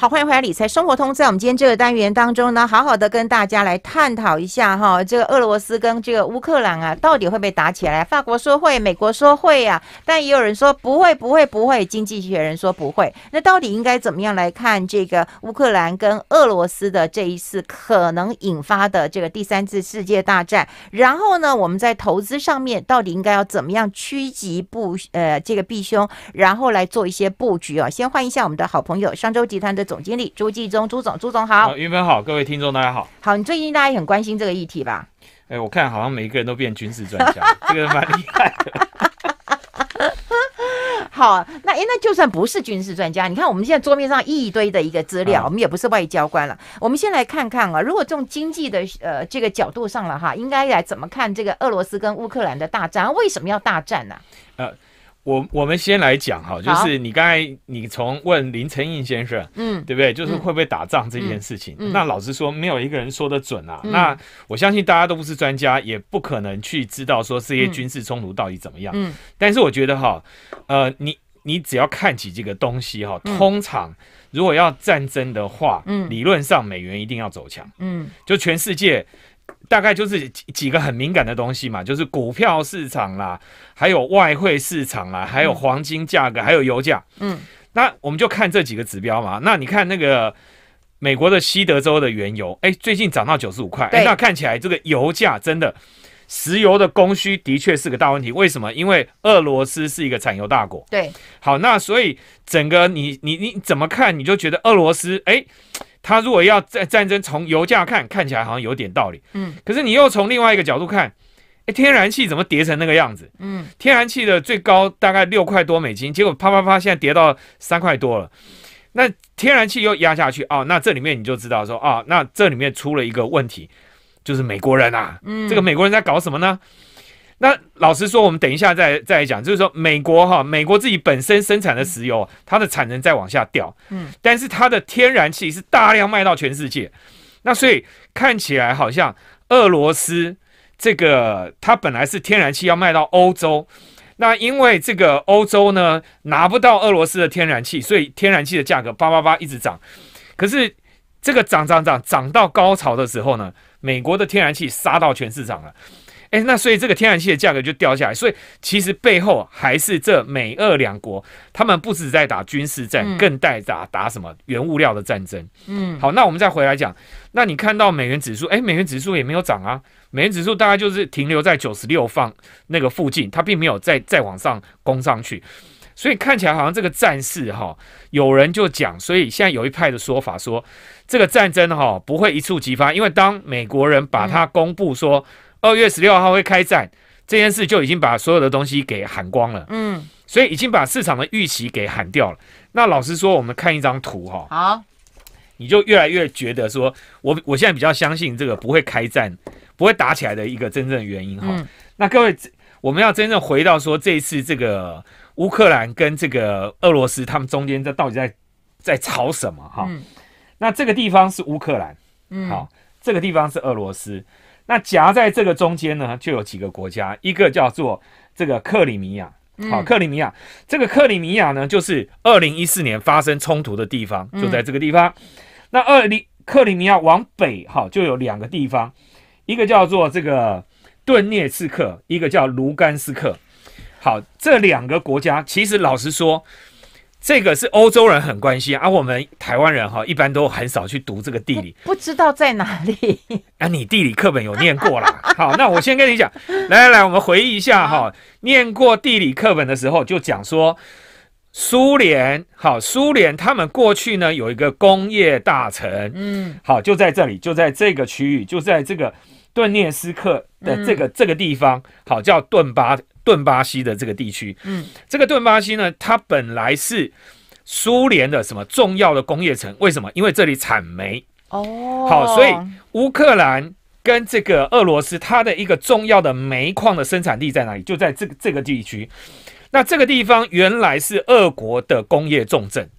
好，欢迎回来，理财生活通。在我们今天这个单元当中呢，好好的跟大家来探讨一下哈，这个俄罗斯跟这个乌克兰啊，到底会不会打起来？法国说会，美国说会呀，但也有人说不会，不会，不会。经济学人说不会。那到底应该怎么样来看这个乌克兰跟俄罗斯的这一次可能引发的这个第三次世界大战？然后呢，我们在投资上面到底应该要怎么样趋吉布呃这个避凶，然后来做一些布局啊？先欢迎一下我们的好朋友商周集团的。总经理朱继忠，朱总，朱总好，云峰好，各位听众大家好，好，你最近大家很关心这个议题吧？哎，我看好像每一个人都变军事专家，这个蛮厉害。的。好，那哎，那就算不是军事专家，你看我们现在桌面上一堆的一个资料，我们也不是外交官了。我们先来看看啊，如果从经济的呃这个角度上了哈，应该来怎么看这个俄罗斯跟乌克兰的大战？为什么要大战呢？呃。我我们先来讲哈，就是你刚才你从问林承印先生，嗯，对不对？就是会不会打仗这件事情？那老实说，没有一个人说的准啊。那我相信大家都不是专家，也不可能去知道说这些军事冲突到底怎么样。嗯，但是我觉得哈，呃，你你只要看起这个东西哈，通常如果要战争的话，嗯，理论上美元一定要走强，嗯，就全世界。大概就是几几个很敏感的东西嘛，就是股票市场啦，还有外汇市场啦，还有黄金价格，还有油价。嗯，那我们就看这几个指标嘛。那你看那个美国的西德州的原油，哎，最近涨到九十五块，那看起来这个油价真的，石油的供需的确是个大问题。为什么？因为俄罗斯是一个产油大国。对，好，那所以整个你你你怎么看？你就觉得俄罗斯，哎。他如果要战战争，从油价看，看起来好像有点道理。嗯，可是你又从另外一个角度看，哎，天然气怎么跌成那个样子？嗯，天然气的最高大概六块多美金，结果啪啪啪，现在跌到三块多了。那天然气又压下去啊，那这里面你就知道说啊，那这里面出了一个问题，就是美国人啊，这个美国人在搞什么呢？那老实说，我们等一下再再来讲，就是说美国哈，美国自己本身生产的石油，它的产能在往下掉，嗯，但是它的天然气是大量卖到全世界，那所以看起来好像俄罗斯这个它本来是天然气要卖到欧洲，那因为这个欧洲呢拿不到俄罗斯的天然气，所以天然气的价格叭叭叭一直涨，可是这个涨涨涨涨到高潮的时候呢，美国的天然气杀到全市场了。哎，那所以这个天然气的价格就掉下来，所以其实背后还是这美俄两国，他们不止在打军事战，更在打打什么原物料的战争。嗯，好，那我们再回来讲，那你看到美元指数？哎，美元指数也没有涨啊，美元指数大概就是停留在九十六放那个附近，它并没有再再往上攻上去，所以看起来好像这个战事哈，有人就讲，所以现在有一派的说法说，这个战争哈不会一触即发，因为当美国人把它公布说。二月十六号会开战这件事，就已经把所有的东西给喊光了。嗯，所以已经把市场的预期给喊掉了。那老实说，我们看一张图哈，好，你就越来越觉得说，我我现在比较相信这个不会开战、不会打起来的一个真正原因哈。那各位，我们要真正回到说，这一次这个乌克兰跟这个俄罗斯他们中间在到底在在吵什么哈？那这个地方是乌克兰，嗯，好，这个地方是俄罗斯。那夹在这个中间呢，就有几个国家，一个叫做这个克里米亚，好，克里米亚，这个克里米亚呢，就是二零一四年发生冲突的地方，就在这个地方。那二零克里米亚往北，好，就有两个地方，一个叫做这个顿涅茨克，一个叫卢甘斯克，好，这两个国家，其实老实说。这个是欧洲人很关心啊，我们台湾人哈一般都很少去读这个地理，不知道在哪里。啊，你地理课本有念过啦。好，那我先跟你讲，来来来，我们回忆一下哈，念过地理课本的时候就讲说，苏联好，苏联他们过去呢有一个工业大臣，嗯，好，就在这里，就在这个区域，就在这个顿涅斯克的这个这个地方，好，叫顿巴。顿巴西的这个地区，嗯，这个顿巴西呢，它本来是苏联的什么重要的工业城？为什么？因为这里产煤哦，好，所以乌克兰跟这个俄罗斯它的一个重要的煤矿的生产地在哪里？就在这个这个地区。那这个地方原来是俄国的工业重镇，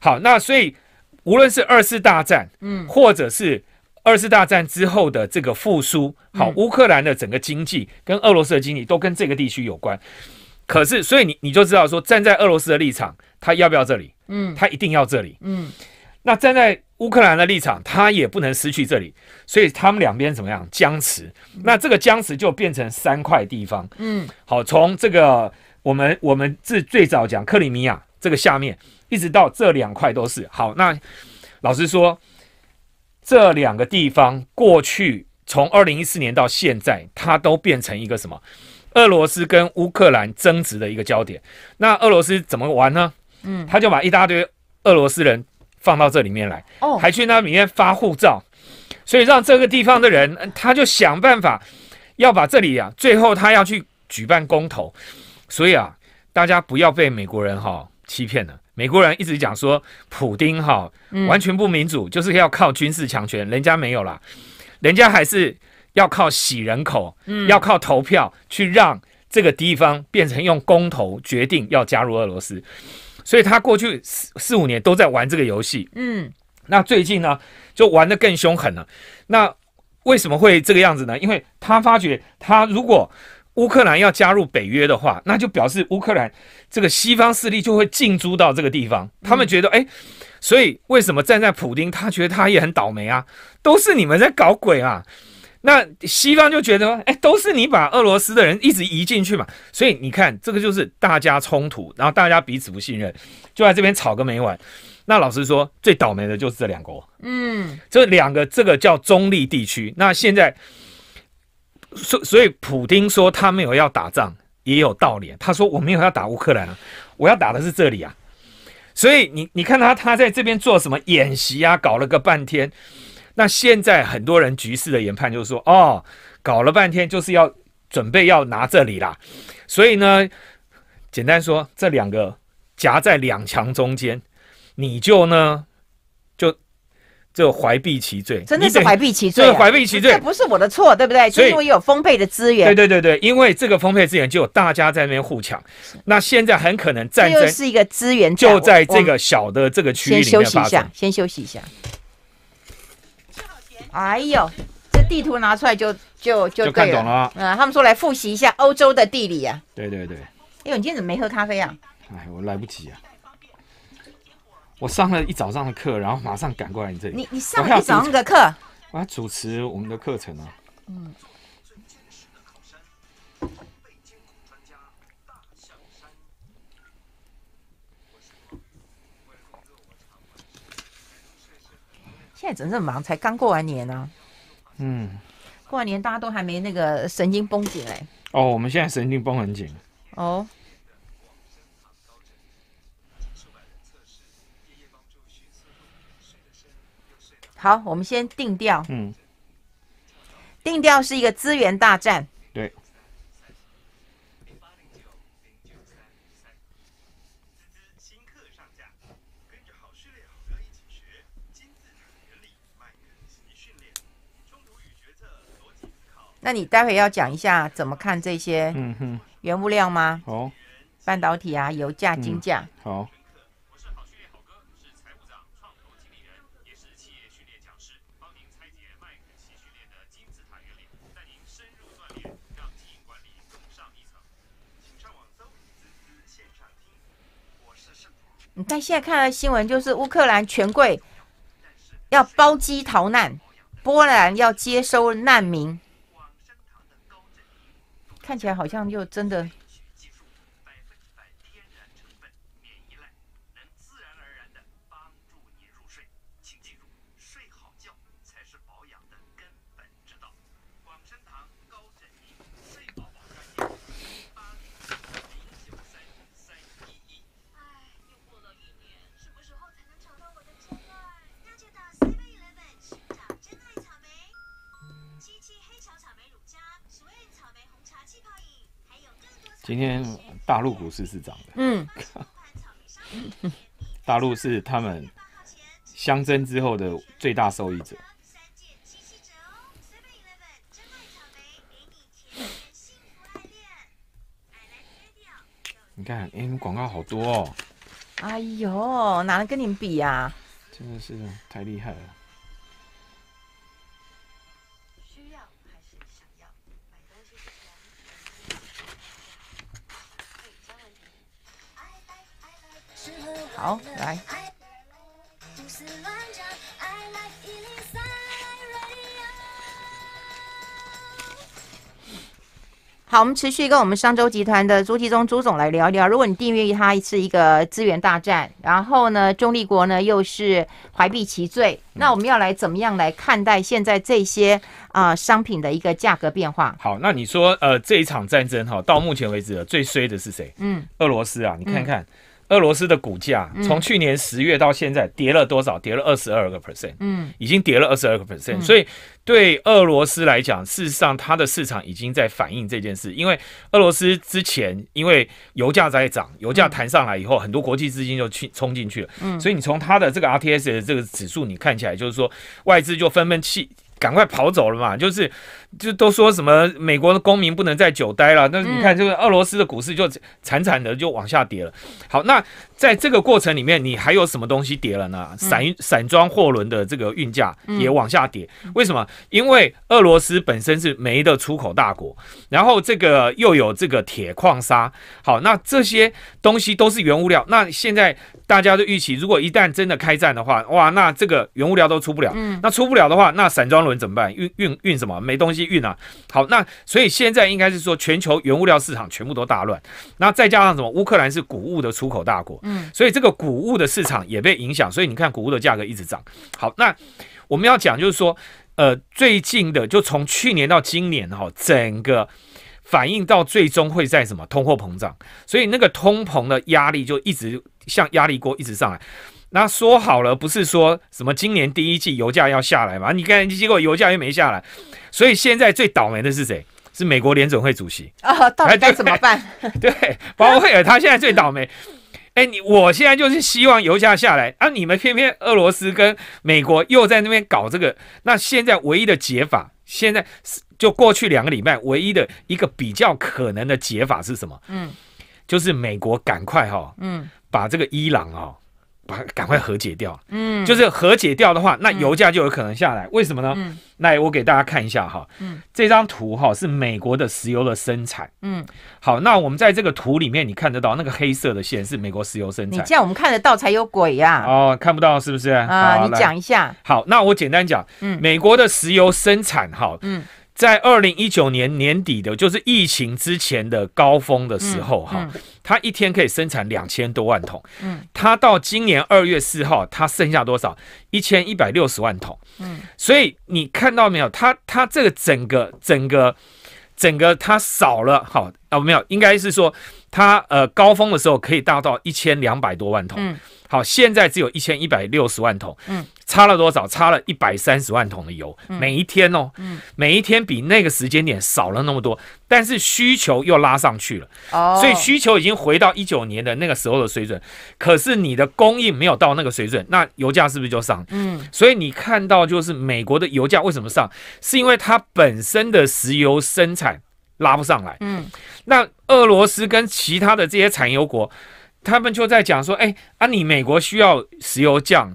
好，那所以无论是二次大战，嗯，或者是。二次大战之后的这个复苏，好，乌克兰的整个经济跟俄罗斯的经济都跟这个地区有关。可是，所以你你就知道说，站在俄罗斯的立场，他要不要这里？嗯，他一定要这里。嗯，那站在乌克兰的立场，他也不能失去这里。所以他们两边怎么样僵持？那这个僵持就变成三块地方。嗯，好，从这个我们我们自最早讲克里米亚这个下面，一直到这两块都是好。那老实说。这两个地方过去从二零一四年到现在，它都变成一个什么？俄罗斯跟乌克兰争执的一个焦点。那俄罗斯怎么玩呢？嗯，他就把一大堆俄罗斯人放到这里面来，哦，还去那里面发护照，所以让这个地方的人，他就想办法要把这里啊，最后他要去举办公投，所以啊，大家不要被美国人哈欺骗了。美国人一直讲说，普丁哈完全不民主，就是要靠军事强权，人家没有啦，人家还是要靠洗人口，要靠投票去让这个地方变成用公投决定要加入俄罗斯，所以他过去四四五年都在玩这个游戏。嗯，那最近呢，就玩的更凶狠了。那为什么会这个样子呢？因为他发觉他如果乌克兰要加入北约的话，那就表示乌克兰这个西方势力就会进驻到这个地方。他们觉得，哎，所以为什么站在普丁，他觉得他也很倒霉啊，都是你们在搞鬼啊。那西方就觉得，哎，都是你把俄罗斯的人一直移进去嘛。所以你看，这个就是大家冲突，然后大家彼此不信任，就在这边吵个没完。那老实说，最倒霉的就是这两国。嗯，这两个这个叫中立地区。那现在。所所以，普京说他没有要打仗，也有道理。他说我没有要打乌克兰，啊，我要打的是这里啊。所以你你看他他在这边做什么演习啊？搞了个半天。那现在很多人局势的研判就是说，哦，搞了半天就是要准备要拿这里啦。所以呢，简单说，这两个夹在两强中间，你就呢。这怀璧其罪，真的是怀璧其罪，怀璧其罪，这不是我的错，对不对？所以有丰沛的资源，对对对对，因为这个丰沛资源就有大家在那边互抢。那现在很可能战争是一个资源，就在这个小的这个区域里面先休息一下，先休息一下。哎呦，这地图拿出来就就就看懂了。嗯，他们说来复习一下欧洲的地理啊。对对对。哎，呦，你今天怎么没喝咖啡啊？哎，我来不及啊。我上了一早上的课，然后马上赶过来你这里。你你上了一早上的课？我要主持我们的课程啊。嗯。现在真的很忙，才刚过完年呢。嗯。过完年大家都还没那个神经绷紧嘞。哦，我们现在神经绷很紧。哦。好，我们先定调。嗯，定调是一个资源大战。对。那你待会要讲一下怎么看这些？嗯哼。原物料吗？好。半导体啊，油价、金价。好。你看现在看到新闻，就是乌克兰权贵要包机逃难，波兰要接收难民，看起来好像又真的。今天大陆股市是涨的，嗯，大陆是他们相争之后的最大受益者。你看，哎，广告好多哦。哎呦，哪能跟你们比呀？真的是太厉害了。好，来。好，我们持续跟我们商州集团的朱继忠朱总来聊聊。如果你订阅，它是一个资源大战。然后呢，中立国呢又是怀璧其罪。那我们要来怎么样来看待现在这些啊商品的一个价格变化？好，那你说，呃，这一场战争哈，到目前为止最衰的是谁？嗯，俄罗斯啊，你看看。俄罗斯的股价从去年十月到现在跌了多少？跌了二十二个 percent，嗯，已经跌了二十二个 percent。所以对俄罗斯来讲，事实上它的市场已经在反映这件事，因为俄罗斯之前因为油价在涨，油价弹上来以后，很多国际资金就去冲进去了，嗯，所以你从它的这个 RTS 的这个指数，你看起来就是说外资就纷纷弃。赶快跑走了嘛，就是，就都说什么美国的公民不能再久待了。那你看，这个俄罗斯的股市就惨惨的就往下跌了。好，那。在这个过程里面，你还有什么东西跌了呢？散散装货轮的这个运价也往下跌。为什么？因为俄罗斯本身是煤的出口大国，然后这个又有这个铁矿砂。好，那这些东西都是原物料。那现在大家就预期，如果一旦真的开战的话，哇，那这个原物料都出不了。嗯。那出不了的话，那散装轮怎么办？运运运什么？没东西运啊。好，那所以现在应该是说，全球原物料市场全部都大乱。那再加上什么？乌克兰是谷物的出口大国。所以这个谷物的市场也被影响，所以你看谷物的价格一直涨。好，那我们要讲就是说，呃，最近的就从去年到今年哈，整个反映到最终会在什么通货膨胀，所以那个通膨的压力就一直像压力锅一直上来。那说好了不是说什么今年第一季油价要下来嘛？你看结果油价又没下来，所以现在最倒霉的是谁？是美国联总会主席啊，到底怎么办？对，鲍威尔他现在最倒霉。哎，你我现在就是希望油价下来，啊，你们偏偏俄罗斯跟美国又在那边搞这个，那现在唯一的解法，现在就过去两个礼拜，唯一的一个比较可能的解法是什么？嗯，就是美国赶快哈，嗯，把这个伊朗啊。把赶快和解掉，嗯，就是和解掉的话，那油价就有可能下来。为什么呢？那我给大家看一下哈，嗯，这张图哈是美国的石油的生产，嗯，好，那我们在这个图里面你看得到那个黑色的线是美国石油生产，你这样我们看得到才有鬼呀，哦，看不到是不是？啊，你讲一下，好，那我简单讲，嗯，美国的石油生产，哈，嗯。在二零一九年年底的，就是疫情之前的高峰的时候，哈，它一天可以生产两千多万桶。嗯，它到今年二月四号，它剩下多少？一千一百六十万桶。嗯，所以你看到没有？它它这个整个整个整个它少了，好啊，没有，应该是说它呃高峰的时候可以达到一千两百多万桶。嗯，好，现在只有一千一百六十万桶。嗯。差了多少？差了一百三十万桶的油，每一天哦，每一天比那个时间点少了那么多，但是需求又拉上去了，所以需求已经回到一九年的那个时候的水准。可是你的供应没有到那个水准，那油价是不是就上？嗯，所以你看到就是美国的油价为什么上？是因为它本身的石油生产拉不上来。嗯，那俄罗斯跟其他的这些产油国，他们就在讲说，哎啊，你美国需要石油降。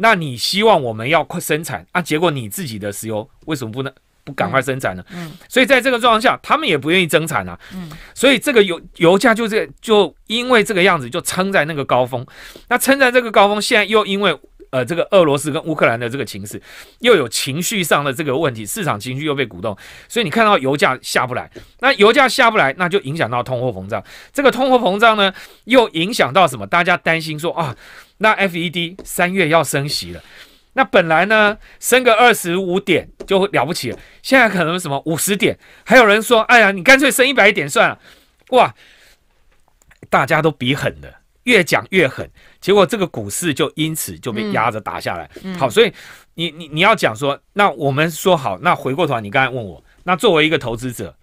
那你希望我们要快生产啊？结果你自己的石油为什么不能不赶快生产呢？嗯，所以在这个状况下，他们也不愿意增产啊。嗯，所以这个油油价就是就因为这个样子就撑在那个高峰。那撑在这个高峰，现在又因为呃这个俄罗斯跟乌克兰的这个情势，又有情绪上的这个问题，市场情绪又被鼓动，所以你看到油价下不来。那油价下不来，那就影响到通货膨胀。这个通货膨胀呢，又影响到什么？大家担心说啊。那 FED 三月要升息了，那本来呢升个二十五点就了不起了，现在可能什么五十点，还有人说，哎呀，你干脆升一百点算了，哇，大家都比狠了，越讲越狠，结果这个股市就因此就被压着打下来。好，所以你你你要讲说，那我们说好，那回过头来，你刚才问我，那作为一个投资者，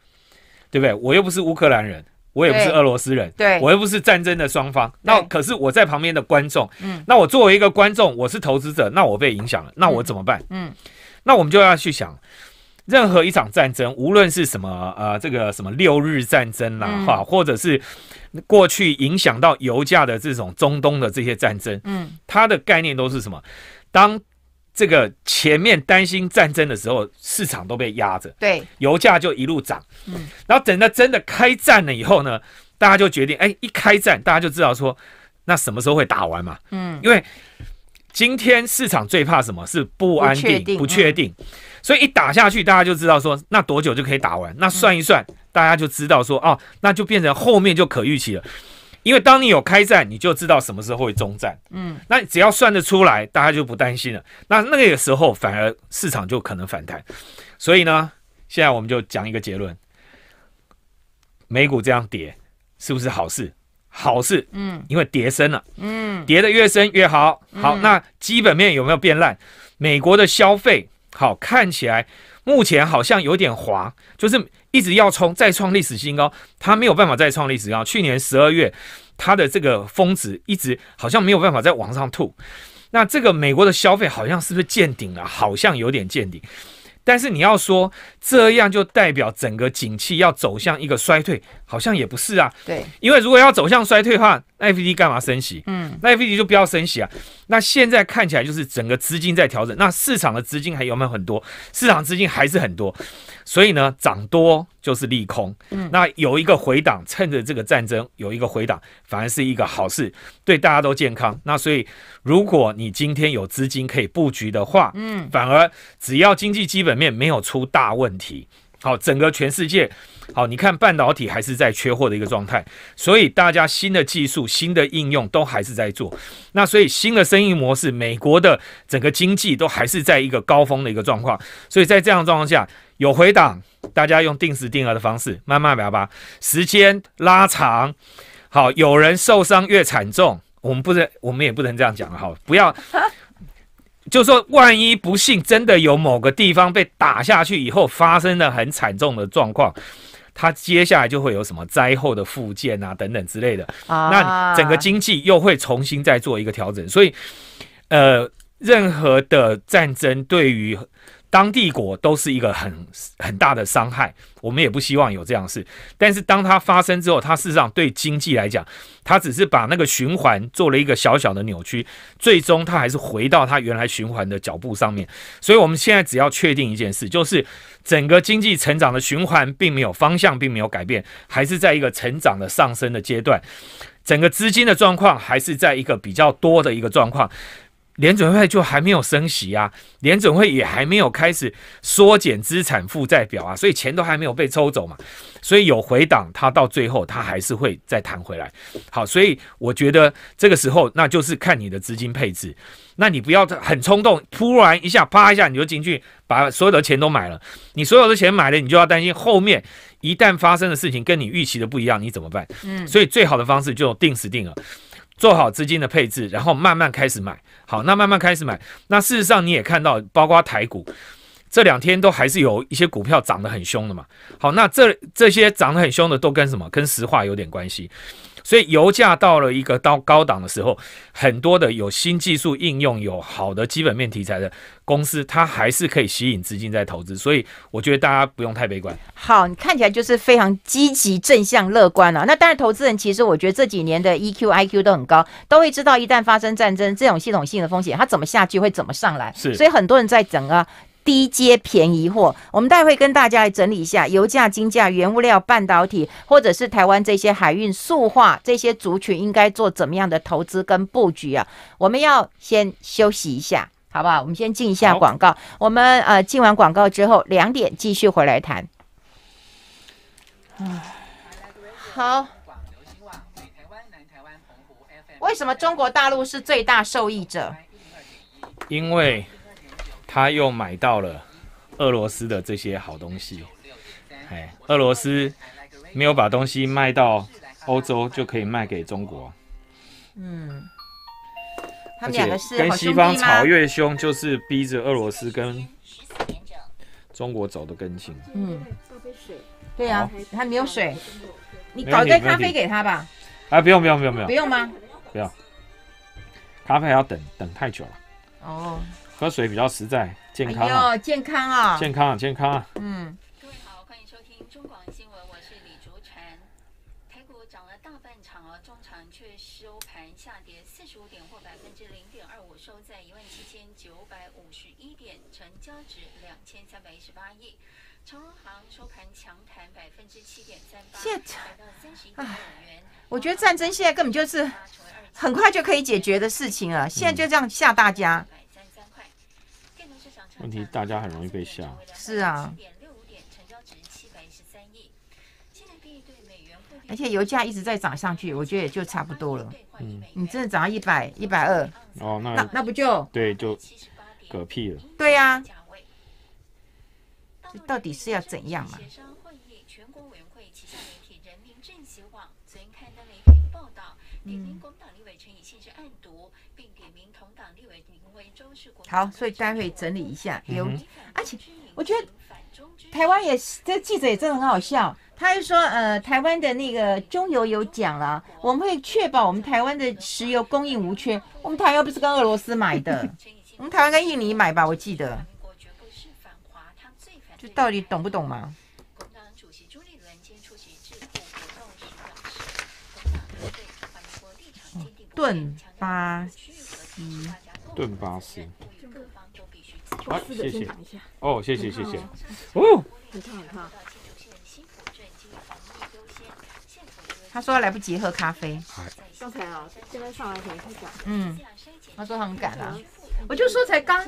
对不对？我又不是乌克兰人。我也不是俄罗斯人，对，我又不是战争的双方。那可是我在旁边的观众，那我作为一个观众，我是投资者，那我被影响了，那我怎么办？嗯，那我们就要去想，任何一场战争，无论是什么，呃，这个什么六日战争啦，哈，或者是过去影响到油价的这种中东的这些战争，嗯，它的概念都是什么？当这个前面担心战争的时候，市场都被压着，对，油价就一路涨。嗯，然后等到真的开战了以后呢，大家就决定，哎，一开战，大家就知道说，那什么时候会打完嘛？嗯，因为今天市场最怕什么是不安定、不确定，所以一打下去，大家就知道说，那多久就可以打完？那算一算，大家就知道说，哦，那就变成后面就可预期了。因为当你有开战，你就知道什么时候会中战。嗯，那只要算得出来，大家就不担心了。那那个时候，反而市场就可能反弹。所以呢，现在我们就讲一个结论：美股这样跌，是不是好事？好事。嗯，因为跌深了。嗯，跌的越深越好。好，那基本面有没有变烂？美国的消费好看起来，目前好像有点滑，就是。一直要冲，再创历史新高，它没有办法再创历史新高。去年十二月，它的这个峰值一直好像没有办法再往上吐。那这个美国的消费好像是不是见顶了？好像有点见顶。但是你要说这样就代表整个景气要走向一个衰退，好像也不是啊。对，因为如果要走向衰退的话。那 F D 干嘛升息？嗯，那 F D 就不要升息啊。那现在看起来就是整个资金在调整。那市场的资金还有没有很多？市场资金还是很多，所以呢，涨多就是利空。嗯，那有一个回档，趁着这个战争有一个回档，反而是一个好事，对大家都健康。那所以，如果你今天有资金可以布局的话，嗯，反而只要经济基本面没有出大问题，好，整个全世界。好，你看半导体还是在缺货的一个状态，所以大家新的技术、新的应用都还是在做。那所以新的生意模式，美国的整个经济都还是在一个高峰的一个状况。所以在这样的状况下，有回档，大家用定时定额的方式慢慢吧，时间拉长。好，有人受伤越惨重，我们不能，我们也不能这样讲了哈，不要，就说万一不幸真的有某个地方被打下去以后，发生了很惨重的状况。它接下来就会有什么灾后的复建啊，等等之类的。那整个经济又会重新再做一个调整，所以，呃，任何的战争对于。当地国都是一个很很大的伤害，我们也不希望有这样事。但是当它发生之后，它事实上对经济来讲，它只是把那个循环做了一个小小的扭曲，最终它还是回到它原来循环的脚步上面。所以我们现在只要确定一件事，就是整个经济成长的循环并没有方向，并没有改变，还是在一个成长的上升的阶段，整个资金的状况还是在一个比较多的一个状况。联准会就还没有升息啊，联准会也还没有开始缩减资产负债表啊，所以钱都还没有被抽走嘛，所以有回档，它到最后它还是会再弹回来。好，所以我觉得这个时候那就是看你的资金配置，那你不要很冲动，突然一下啪一下你就进去把所有的钱都买了，你所有的钱买了，你就要担心后面一旦发生的事情跟你预期的不一样，你怎么办？嗯，所以最好的方式就定时定额，做好资金的配置，然后慢慢开始买。好，那慢慢开始买。那事实上你也看到，包括台股。这两天都还是有一些股票涨得很凶的嘛。好，那这这些涨得很凶的都跟什么？跟石化有点关系。所以油价到了一个到高档的时候，很多的有新技术应用、有好的基本面题材的公司，它还是可以吸引资金在投资。所以我觉得大家不用太悲观。好，你看起来就是非常积极、正向、乐观啊。那当然，投资人其实我觉得这几年的 E Q I Q 都很高，都会知道一旦发生战争这种系统性的风险，它怎么下去会怎么上来。是，所以很多人在整啊。低阶便宜货，我们待会跟大家来整理一下油价、金价、原物料、半导体，或者是台湾这些海运、塑化这些族群应该做怎么样的投资跟布局啊？我们要先休息一下，好不好？我们先进一下广告，我们呃进完广告之后两点继续回来谈。好。为什么中国大陆是最大受益者？因为。他又买到了俄罗斯的这些好东西，哎，俄罗斯没有把东西卖到欧洲，就可以卖给中国。嗯，而是跟西方吵越凶，就是逼着俄罗斯跟中国走得更近。嗯，对呀，还没有水，你搞一杯咖啡给他吧。哎，不用不用不用不用，不用吗？不要，咖啡要等等太久了。哦。喝水比较实在，健康。哎呦，健康啊！健康，健康。嗯，各位好，欢迎收听中广新闻，我是李竹晨。涨了大半场中场却收盘下跌四十五点，或百分之零点二五，收在一万七千九百五十一点，成交值两千三百一十八亿。收盘强百分之七点三八，我觉得战争现在根本就是很快就可以解决的事情啊！现在就这样吓大家。问题大家很容易被吓。是啊。而且油价一直在涨上去，我觉得也就差不多了。嗯，你真的涨到一百、一百二，哦，那那不就对，就嗝屁了。对呀，这到底是要怎样嘛？好，所以待会整理一下有，而且我觉得台湾也这记者也真的很好笑，他就说，呃，台湾的那个中油有讲了，我们会确保我们台湾的石油供应无缺。我们台湾不是跟俄罗斯买的，我们台湾跟印尼买吧，我记得。就到底懂不懂哦，顿巴嗯顿巴斯。好，谢谢。哦，谢谢谢谢。哦。很烫很烫。他说他来不及喝咖啡。刚才啊，现在上来先看太下。嗯。他说他很赶啊。我就说才刚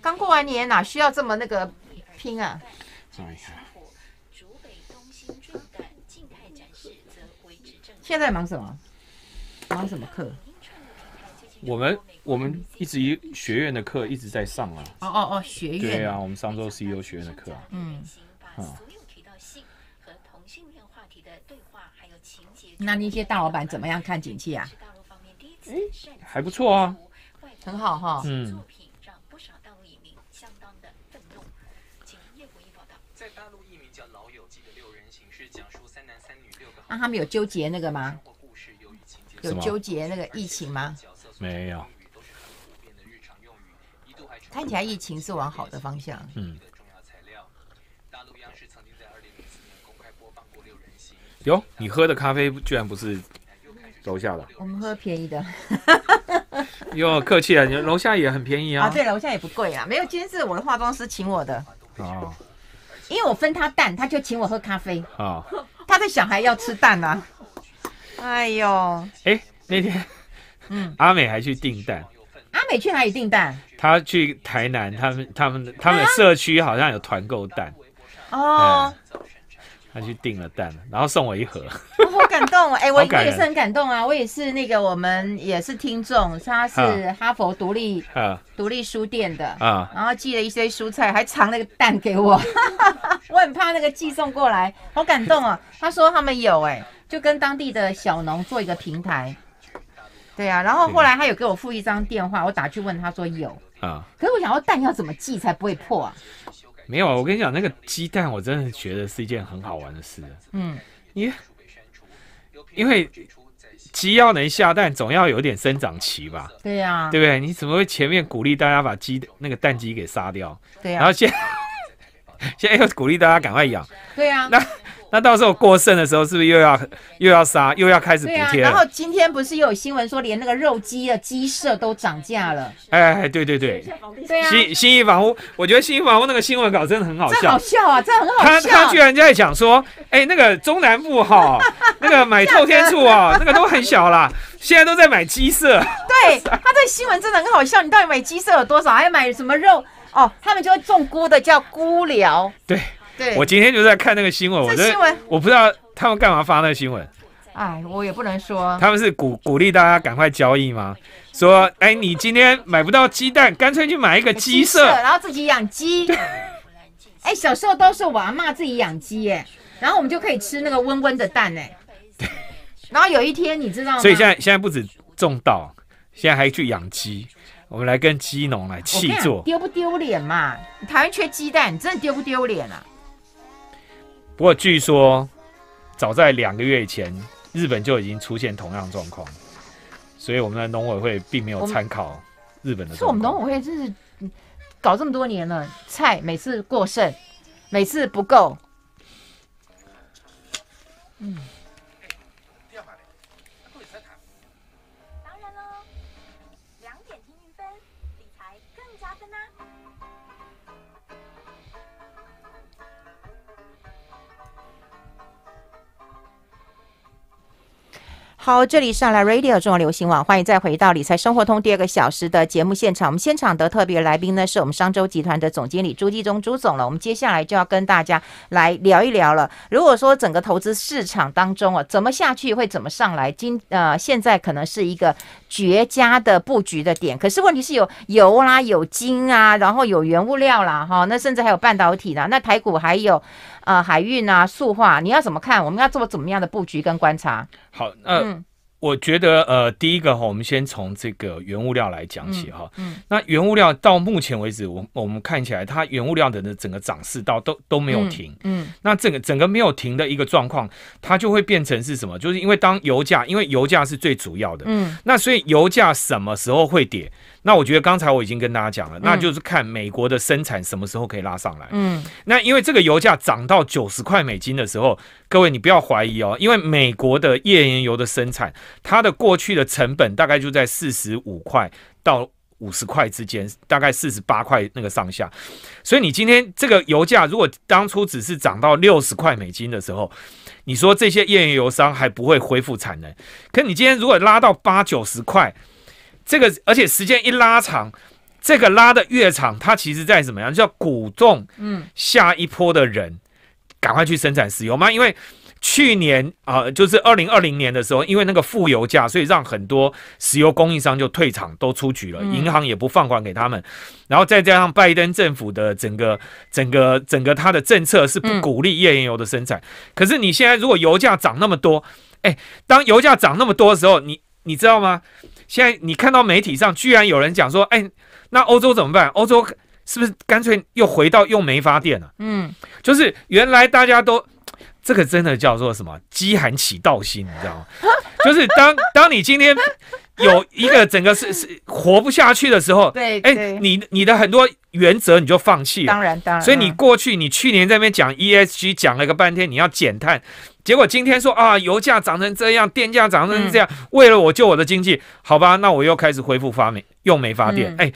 刚过完年，哪需要这么那个拼啊？你看。现在忙什么？忙什么课？我们我们一直以学院的课一直在上啊！哦哦哦，学院对啊，我们上周 CEO 学院的课。嗯啊。那那些大老板怎么样看景气啊？嗯，还不错啊，很好哈。嗯。那他们有纠结那个吗？有纠结那个疫情吗？没有。看起来疫情是往好的方向。嗯。有，你喝的咖啡居然不是。楼下的？我们喝便宜的。哟，客气了，你楼下也很便宜啊。啊，对了，楼下也不贵啊，没有，今天是我的化妆师请我的。哦。因为我分他蛋，他就请我喝咖啡。哦。他的小孩要吃蛋啊。哎呦。哎，那天。嗯，阿美还去订蛋。阿美去哪里订蛋？他去台南，他们、他们、他们社区好像有团购蛋。哦。他去订了蛋，然后送我一盒。我好感动啊！哎，我也是很感动啊！我也是那个我们也是听众，他是哈佛独立啊，独立书店的啊，然后寄了一些蔬菜，还藏了个蛋给我。我很怕那个寄送过来，好感动啊！他说他们有哎，就跟当地的小农做一个平台。对啊，然后后来他有给我附一张电话，我打去问他说有啊，可是我想要蛋要怎么寄才不会破啊？没有啊，我跟你讲那个鸡蛋，我真的觉得是一件很好玩的事。嗯，因为鸡要能下蛋，总要有点生长期吧？对呀，对不对？你怎么会前面鼓励大家把鸡那个蛋鸡给杀掉？对啊，然后现 现在又鼓励大家赶快养？对啊。那到时候过剩的时候，是不是又要又要杀，又要开始补贴？啊。然后今天不是又有新闻说，连那个肉鸡的鸡舍都涨价了。哎，对对对，新新亿房屋，我觉得新亿房屋那个新闻稿真的很好笑。好笑啊，这很好笑。他他居然在讲说，哎，那个中南部哈，那个买透天处啊，那个都很小啦，现在都在买鸡舍。对，他这新闻真的很好笑。你到底买鸡舍有多少？还买什么肉？哦，他们就会种菇的，叫菇疗。对。我今天就在看那个新闻，我觉得我不知道他们干嘛发那个新闻。哎，我也不能说。他们是鼓鼓励大家赶快交易吗？说，哎，你今天买不到鸡蛋，干脆去买一个鸡舍，然后自己养鸡。哎，小时候都是我娃骂自己养鸡，哎，然后我们就可以吃那个温温的蛋，哎。对。然后有一天，你知道吗？所以现在现在不止种稻，现在还去养鸡。我们来跟鸡农来气做，丢不丢脸嘛？台湾缺鸡蛋，你真的丢不丢脸啊？不过，据说早在两个月以前，日本就已经出现同样状况，所以我们的农委会并没有参考日本的。是我们农委会真是搞这么多年了，菜每次过剩，每次不够。嗯。好，这里上来 Radio 中央流行网，欢迎再回到理财生活通第二个小时的节目现场。我们现场的特别来宾呢，是我们商州集团的总经理朱继忠朱总了。我们接下来就要跟大家来聊一聊了。如果说整个投资市场当中啊，怎么下去会怎么上来？今呃，现在可能是一个绝佳的布局的点。可是问题是有油啦，有金啊，然后有原物料啦，哈，那甚至还有半导体啦。那排骨还有。呃，海运啊，塑化，你要怎么看？我们要做怎么样的布局跟观察？好，那我觉得，呃，第一个哈，我们先从这个原物料来讲起哈。嗯，那原物料到目前为止，我我们看起来它原物料的整个涨势到都都没有停。嗯，那整个整个没有停的一个状况，它就会变成是什么？就是因为当油价，因为油价是最主要的。嗯，那所以油价什么时候会跌？那我觉得刚才我已经跟大家讲了，那就是看美国的生产什么时候可以拉上来。嗯，那因为这个油价涨到九十块美金的时候，各位你不要怀疑哦，因为美国的页岩油的生产，它的过去的成本大概就在四十五块到五十块之间，大概四十八块那个上下。所以你今天这个油价如果当初只是涨到六十块美金的时候，你说这些页岩油商还不会恢复产能，可你今天如果拉到八九十块。这个，而且时间一拉长，这个拉的越长，它其实在怎么样，叫鼓动，嗯，下一波的人赶快去生产石油吗？因为去年啊，就是二零二零年的时候，因为那个负油价，所以让很多石油供应商就退场，都出局了，银行也不放款给他们。然后再加上拜登政府的整个、整个、整个他的政策是不鼓励页岩油的生产。可是你现在如果油价涨那么多，哎，当油价涨那么多的时候，你你知道吗？现在你看到媒体上，居然有人讲说：“哎，那欧洲怎么办？欧洲是不是干脆又回到用煤发电了？”嗯，就是原来大家都，这个真的叫做什么“饥寒起盗心”，你知道吗？就是当 当你今天。有一个整个是是活不下去的时候，对，哎，你你的很多原则你就放弃了，当然当然。所以你过去，你去年在那边讲 ESG 讲了个半天，你要减碳，结果今天说啊，油价涨成这样，电价涨成这样，为了我救我的经济，好吧，那我又开始恢复发煤，用煤发电，哎。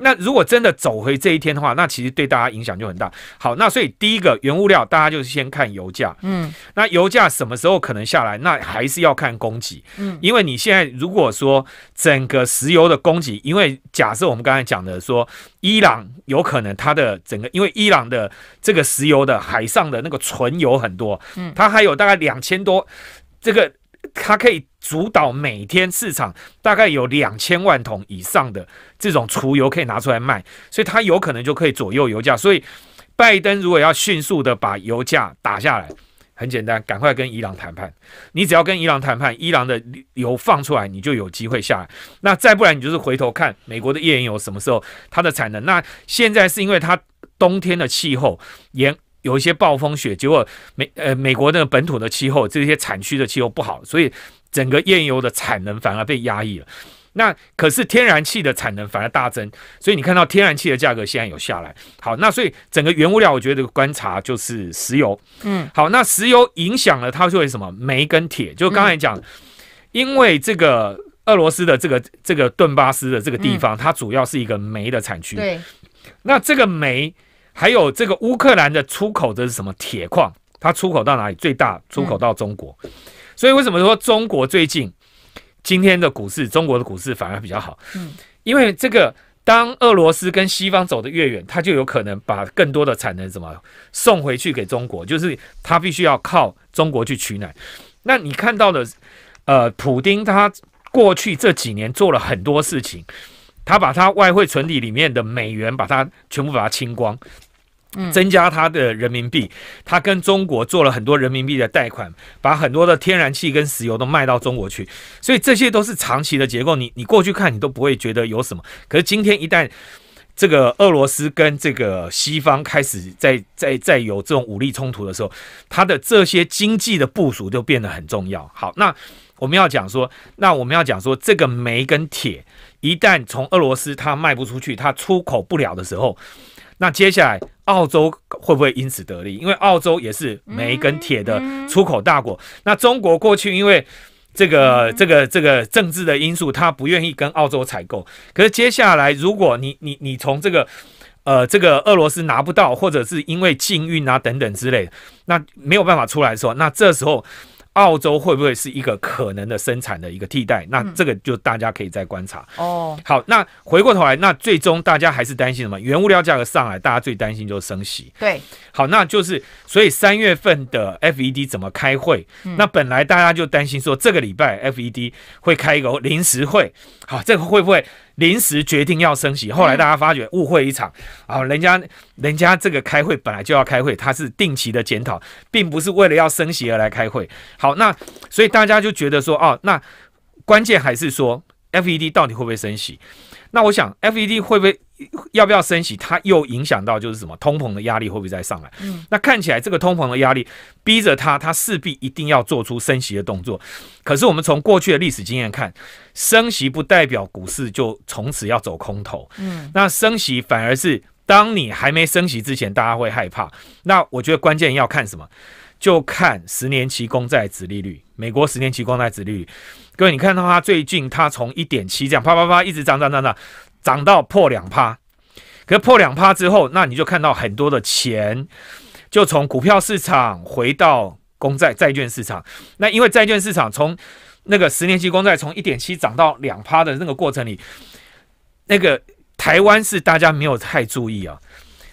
那如果真的走回这一天的话，那其实对大家影响就很大。好，那所以第一个原物料，大家就是先看油价。嗯，那油价什么时候可能下来？那还是要看供给。嗯，因为你现在如果说整个石油的供给，因为假设我们刚才讲的说，伊朗有可能它的整个，因为伊朗的这个石油的海上的那个存油很多，嗯，它还有大概两千多，这个它可以。主导每天市场大概有两千万桶以上的这种储油可以拿出来卖，所以它有可能就可以左右油价。所以，拜登如果要迅速的把油价打下来，很简单，赶快跟伊朗谈判。你只要跟伊朗谈判，伊朗的油放出来，你就有机会下来。那再不然，你就是回头看美国的页岩油什么时候它的产能。那现在是因为它冬天的气候，也有一些暴风雪，结果美呃美国那个本土的气候，这些产区的气候不好，所以。整个页油的产能反而被压抑了，那可是天然气的产能反而大增，所以你看到天然气的价格现在有下来。好，那所以整个原物料，我觉得这个观察就是石油。嗯，好，那石油影响了它作为什么？煤跟铁，就刚才讲，因为这个俄罗斯的这个这个顿巴斯的这个地方，它主要是一个煤的产区。对，那这个煤还有这个乌克兰的出口的是什么？铁矿，它出口到哪里？最大出口到中国。所以为什么说中国最近今天的股市，中国的股市反而比较好？嗯，因为这个，当俄罗斯跟西方走得越远，他就有可能把更多的产能怎么送回去给中国，就是他必须要靠中国去取暖。那你看到的，呃，普丁他过去这几年做了很多事情，他把他外汇存底里面的美元把它全部把它清光。增加它的人民币，它跟中国做了很多人民币的贷款，把很多的天然气跟石油都卖到中国去，所以这些都是长期的结构。你你过去看，你都不会觉得有什么。可是今天一旦这个俄罗斯跟这个西方开始在在在有这种武力冲突的时候，它的这些经济的部署就变得很重要。好，那我们要讲说，那我们要讲说，这个煤跟铁一旦从俄罗斯它卖不出去，它出口不了的时候。那接下来，澳洲会不会因此得利？因为澳洲也是煤跟铁的出口大国。那中国过去因为这个、这个、这个政治的因素，他不愿意跟澳洲采购。可是接下来，如果你、你、你从这个呃这个俄罗斯拿不到，或者是因为禁运啊等等之类，那没有办法出来的时候，那这时候。澳洲会不会是一个可能的生产的一个替代？那这个就大家可以再观察哦。好，那回过头来，那最终大家还是担心什么？原物料价格上来，大家最担心就是升息。对，好，那就是所以三月份的 FED 怎么开会？那本来大家就担心说这个礼拜 FED 会开一个临时会。好，这个会不会？临时决定要升息，后来大家发觉误会一场啊！人家人家这个开会本来就要开会，他是定期的检讨，并不是为了要升息而来开会。好，那所以大家就觉得说，哦，那关键还是说，F E D 到底会不会升息？那我想，FED 会不会要不要升息？它又影响到就是什么通膨的压力会不会再上来？嗯，那看起来这个通膨的压力逼着它，它势必一定要做出升息的动作。可是我们从过去的历史经验看，升息不代表股市就从此要走空头。嗯，那升息反而是当你还没升息之前，大家会害怕。那我觉得关键要看什么？就看十年期公债殖利率，美国十年期公债殖利率。对，你看到它最近，它从一点七这样啪啪啪一直涨涨涨涨，涨到破两趴。可是破两趴之后，那你就看到很多的钱就从股票市场回到公债债券市场。那因为债券市场从那个十年期公债从一点七涨到两趴的那个过程里，那个台湾是大家没有太注意啊。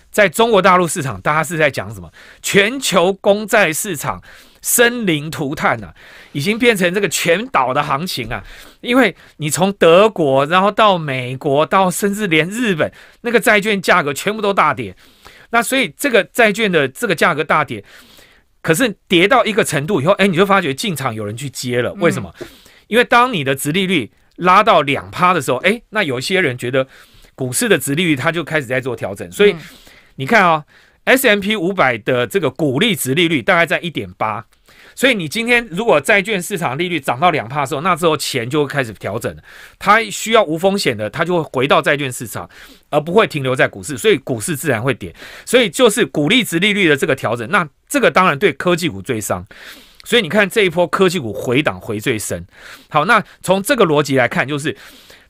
在中国大陆市场，大家是在讲什么？全球公债市场。生灵涂炭呐，已经变成这个全岛的行情啊！因为你从德国，然后到美国，到甚至连日本，那个债券价格全部都大跌。那所以这个债券的这个价格大跌，可是跌到一个程度以后，哎，你就发觉进场有人去接了。为什么？因为当你的殖利率拉到两趴的时候，哎，那有些人觉得股市的殖利率他就开始在做调整。所以你看啊，S M P 五百的这个股利值利率大概在一点八。所以你今天如果债券市场利率涨到两帕的时候，那之后钱就会开始调整，它需要无风险的，它就会回到债券市场，而不会停留在股市，所以股市自然会跌。所以就是股利值利率的这个调整，那这个当然对科技股最伤。所以你看这一波科技股回档回最深。好，那从这个逻辑来看，就是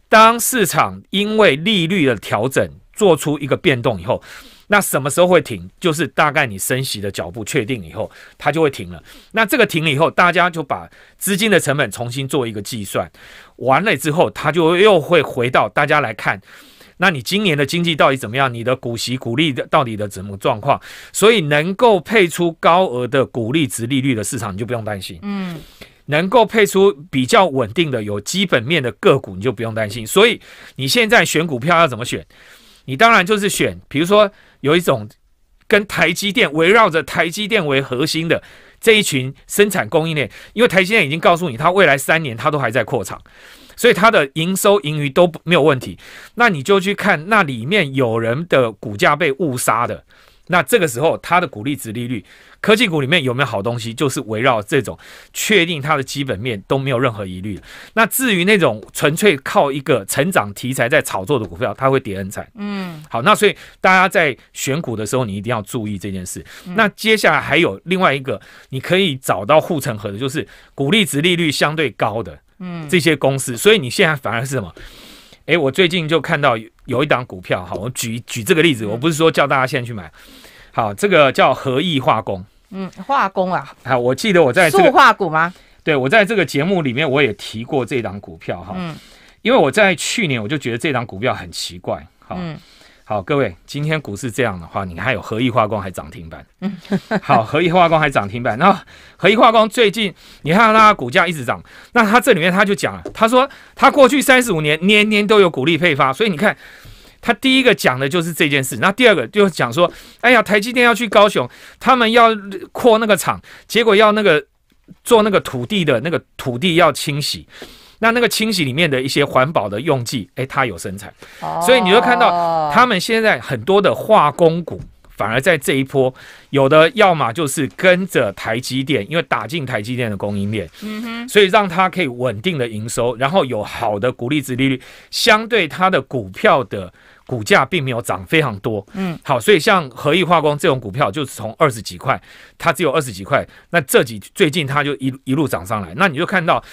当市场因为利率的调整做出一个变动以后。那什么时候会停？就是大概你升息的脚步确定以后，它就会停了。那这个停了以后，大家就把资金的成本重新做一个计算，完了之后，它就又会回到大家来看。那你今年的经济到底怎么样？你的股息股利的到底的怎么状况？所以能够配出高额的股利值利率的市场，你就不用担心。嗯，能够配出比较稳定的有基本面的个股，你就不用担心。所以你现在选股票要怎么选？你当然就是选，比如说有一种跟台积电围绕着台积电为核心的这一群生产供应链，因为台积电已经告诉你，它未来三年它都还在扩厂，所以它的营收盈余都没有问题。那你就去看那里面有人的股价被误杀的。那这个时候，它的股利值利率，科技股里面有没有好东西？就是围绕这种，确定它的基本面都没有任何疑虑。那至于那种纯粹靠一个成长题材在炒作的股票，它会跌很惨。嗯，好，那所以大家在选股的时候，你一定要注意这件事。那接下来还有另外一个，你可以找到护城河的，就是股利值利率相对高的，嗯，这些公司。所以你现在反而是什么？哎，我最近就看到有一档股票，好，我举举这个例子，我不是说叫大家现在去买，好，这个叫合意化工，嗯，化工啊，啊，我记得我在个化股吗？对，我在这个节目里面我也提过这档股票，哈，嗯，因为我在去年我就觉得这档股票很奇怪，哈，嗯。好，各位，今天股市这样的话，你看有合意化工还涨停板。好，合意化工还涨停板。那合意化工最近，你看它股价一直涨，那它这里面他就讲了，他说他过去三十五年年年都有股利配发，所以你看他第一个讲的就是这件事。那第二个就讲说，哎呀，台积电要去高雄，他们要扩那个厂，结果要那个做那个土地的那个土地要清洗。那那个清洗里面的一些环保的用剂，哎，它有生产，所以你就看到他们现在很多的化工股，反而在这一波，有的要么就是跟着台积电，因为打进台积电的供应链，嗯哼，所以让它可以稳定的营收，然后有好的股利值利率，相对它的股票的股价并没有涨非常多，嗯，好，所以像和义化工这种股票，就是从二十几块，它只有二十几块，那这几最近它就一一路涨上来，那你就看到。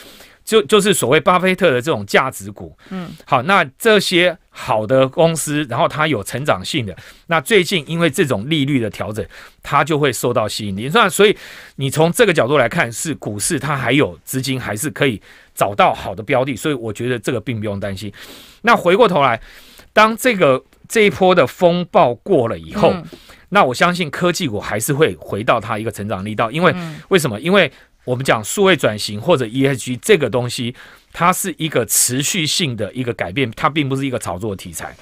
就就是所谓巴菲特的这种价值股，嗯，好，那这些好的公司，然后它有成长性的，那最近因为这种利率的调整，它就会受到吸引力。那所以你从这个角度来看，是股市它还有资金还是可以找到好的标的，所以我觉得这个并不用担心。那回过头来，当这个这一波的风暴过了以后，那我相信科技股还是会回到它一个成长力道，因为为什么？因为我们讲数位转型或者 ESG 这个东西，它是一个持续性的一个改变，它并不是一个炒作题材，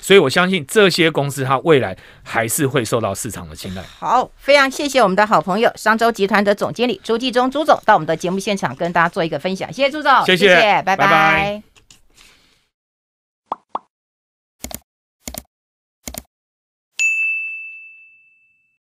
所以我相信这些公司它未来还是会受到市场的青睐。好，非常谢谢我们的好朋友商周集团的总经理朱继忠朱总到我们的节目现场跟大家做一个分享，谢谢朱总，谢谢，拜拜。